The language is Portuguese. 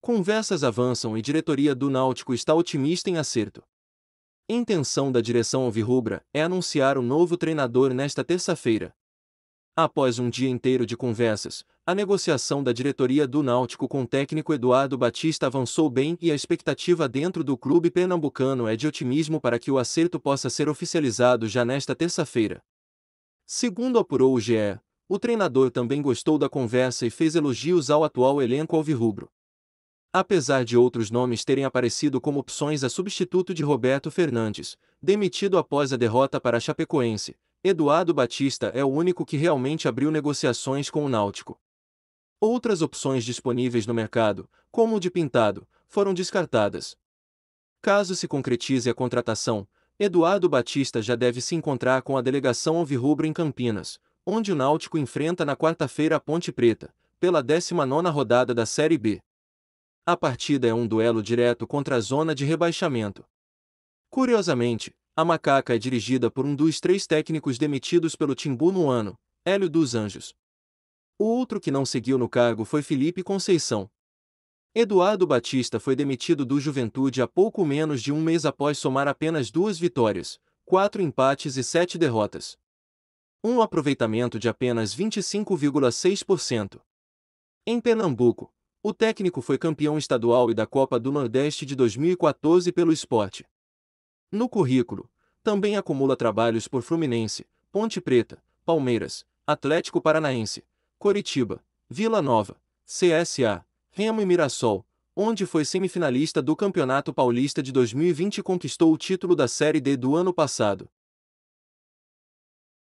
Conversas avançam e diretoria do Náutico está otimista em acerto. Intenção da direção alvirrubra é anunciar o novo treinador nesta terça-feira. Após um dia inteiro de conversas, a negociação da diretoria do Náutico com o técnico Eduardo Batista avançou bem e a expectativa dentro do clube pernambucano é de otimismo para que o acerto possa ser oficializado já nesta terça-feira. Segundo apurou o GE, o treinador também gostou da conversa e fez elogios ao atual elenco alvirrubro. Apesar de outros nomes terem aparecido como opções a substituto de Roberto Fernandes, demitido após a derrota para a Chapecoense, Eduardo Batista é o único que realmente abriu negociações com o Náutico. Outras opções disponíveis no mercado, como o de Pintado, foram descartadas. Caso se concretize a contratação, Eduardo Batista já deve se encontrar com a delegação Alvirrubro em Campinas, onde o Náutico enfrenta na quarta-feira a Ponte Preta, pela 19ª rodada da Série B a partida é um duelo direto contra a zona de rebaixamento. Curiosamente, a macaca é dirigida por um dos três técnicos demitidos pelo Timbu no ano, Hélio dos Anjos. O outro que não seguiu no cargo foi Felipe Conceição. Eduardo Batista foi demitido do Juventude há pouco menos de um mês após somar apenas duas vitórias, quatro empates e sete derrotas. Um aproveitamento de apenas 25,6%. Em Pernambuco, o técnico foi campeão estadual e da Copa do Nordeste de 2014 pelo esporte. No currículo, também acumula trabalhos por Fluminense, Ponte Preta, Palmeiras, Atlético Paranaense, Coritiba, Vila Nova, CSA, Remo e Mirassol, onde foi semifinalista do Campeonato Paulista de 2020 e conquistou o título da Série D do ano passado.